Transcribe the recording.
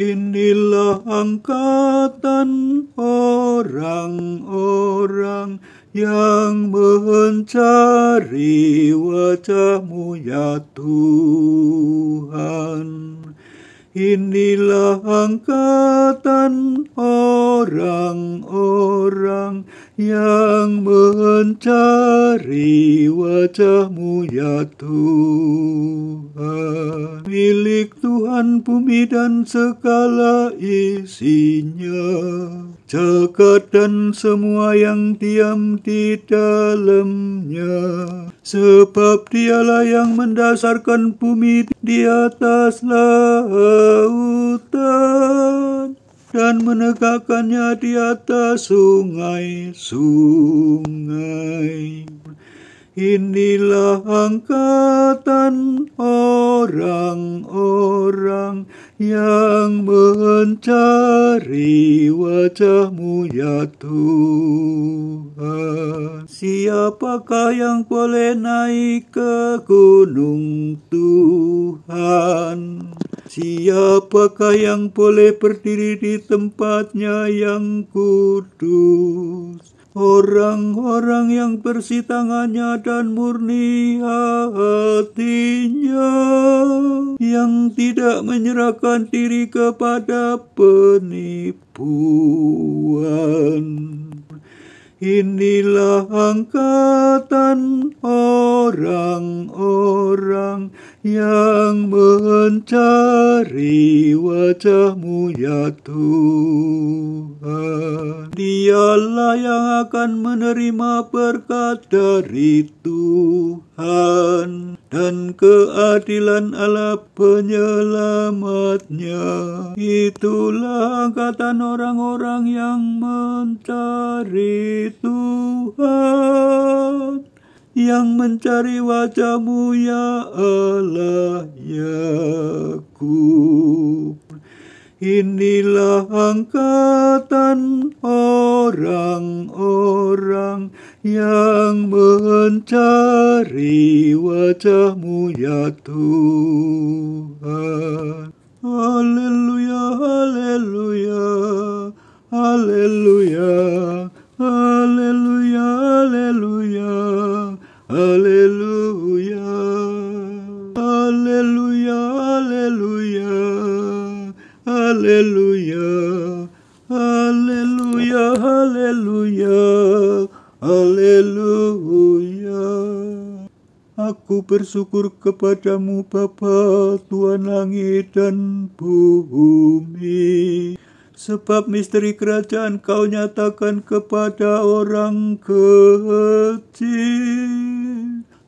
Inilah angkatan orang-orang yang mencari wajahmu ya Tuhan. Inilah angkatan orang-orang yang mencari wajahmu ya Tuhan milik Tuhan bumi dan segala isinya jagat dan semua yang diam di dalamnya sebab dialah yang mendasarkan bumi di atas lautan dan menegakkannya di atas sungai-sungai. Inilah angkatan orang-orang yang mencari wajahmu ya Tuhan. Siapakah yang boleh naik ke gunung Tuhan? Siapakah yang boleh berdiri di tempatnya yang kudus? Orang-orang yang bersih tangannya dan murni hatinya, yang tidak menyerahkan diri kepada penipuan. Inilah angkatan orang-orang yang mencari wajahmu ya Tuhan. Dialah yang akan menerima berkat dari Tuhan dan keadilan Allah penyelamatnya. Itulah angkatan orang-orang yang mencari Tuhan yang mencari wajahmu ya Allah Yakub. Inilah angkatan orang-orang yang mencari wajahmu ya Tuhan. Haleluya, haleluya, haleluya, haleluya, haleluya, haleluya, haleluya. Aku bersyukur kepadamu Bapa Tuhan langit dan bumi. Sebab misteri kerajaan kau nyatakan kepada orang kecil.